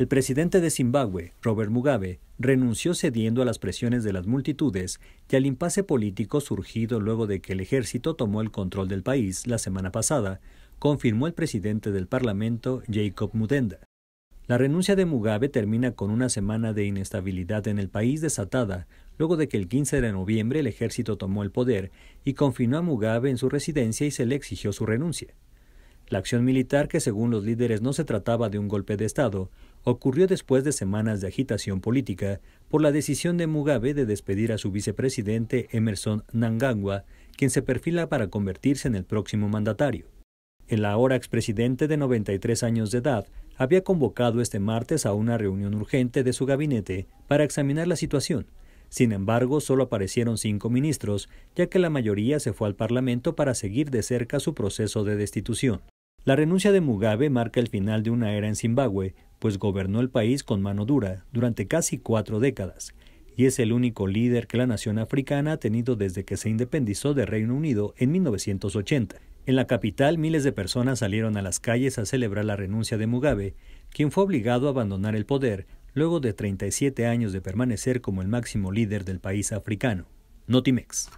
El presidente de Zimbabue, Robert Mugabe, renunció cediendo a las presiones de las multitudes y al impasse político surgido luego de que el ejército tomó el control del país la semana pasada, confirmó el presidente del Parlamento, Jacob Mudenda. La renuncia de Mugabe termina con una semana de inestabilidad en el país desatada, luego de que el 15 de noviembre el ejército tomó el poder y confinó a Mugabe en su residencia y se le exigió su renuncia. La acción militar, que según los líderes no se trataba de un golpe de Estado, ocurrió después de semanas de agitación política por la decisión de Mugabe de despedir a su vicepresidente Emerson Nangangwa, quien se perfila para convertirse en el próximo mandatario. El ahora expresidente de 93 años de edad había convocado este martes a una reunión urgente de su gabinete para examinar la situación. Sin embargo, solo aparecieron cinco ministros, ya que la mayoría se fue al Parlamento para seguir de cerca su proceso de destitución. La renuncia de Mugabe marca el final de una era en Zimbabue, pues gobernó el país con mano dura durante casi cuatro décadas, y es el único líder que la nación africana ha tenido desde que se independizó del Reino Unido en 1980. En la capital, miles de personas salieron a las calles a celebrar la renuncia de Mugabe, quien fue obligado a abandonar el poder luego de 37 años de permanecer como el máximo líder del país africano. Notimex.